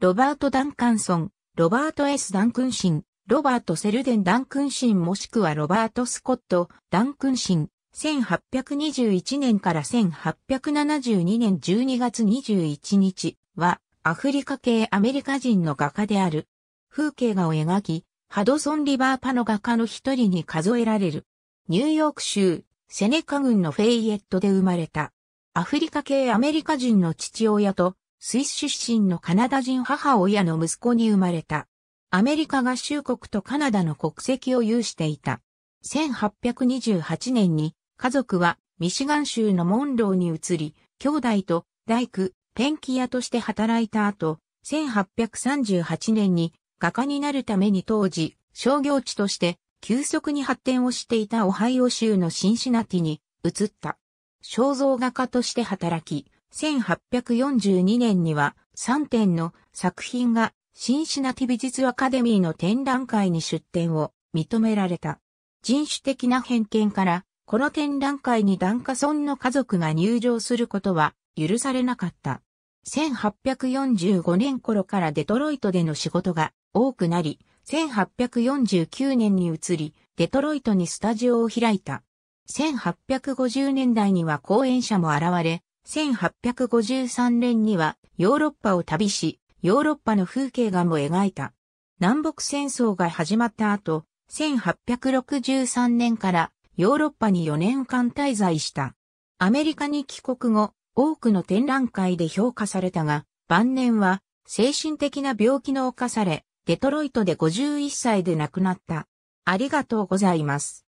ロバート・ダンカンソン、ロバート・ S・ ダンクンシン、ロバート・セルデン・ダンクンシンもしくはロバート・スコット、ダンクンシン、1821年から1872年12月21日は、アフリカ系アメリカ人の画家である。風景画を描き、ハドソン・リバーパの画家の一人に数えられる。ニューヨーク州、セネカ郡のフェイエットで生まれた。アフリカ系アメリカ人の父親とスイス出身のカナダ人母親の息子に生まれた。アメリカ合衆国とカナダの国籍を有していた。1828年に家族はミシガン州のモンローに移り、兄弟と大工、ペンキ屋として働いた後、1838年に画家になるために当時、商業地として急速に発展をしていたオハイオ州のシンシナティに移った。肖像画家として働き、1842年には3点の作品がシンシナティ美術アカデミーの展覧会に出展を認められた。人種的な偏見から、この展覧会にダンカソンの家族が入場することは許されなかった。1845年頃からデトロイトでの仕事が多くなり、1849年に移り、デトロイトにスタジオを開いた。1850年代には講演者も現れ、1853年にはヨーロッパを旅し、ヨーロッパの風景画も描いた。南北戦争が始まった後、1863年からヨーロッパに4年間滞在した。アメリカに帰国後、多くの展覧会で評価されたが、晩年は精神的な病気の犯され、デトロイトで51歳で亡くなった。ありがとうございます。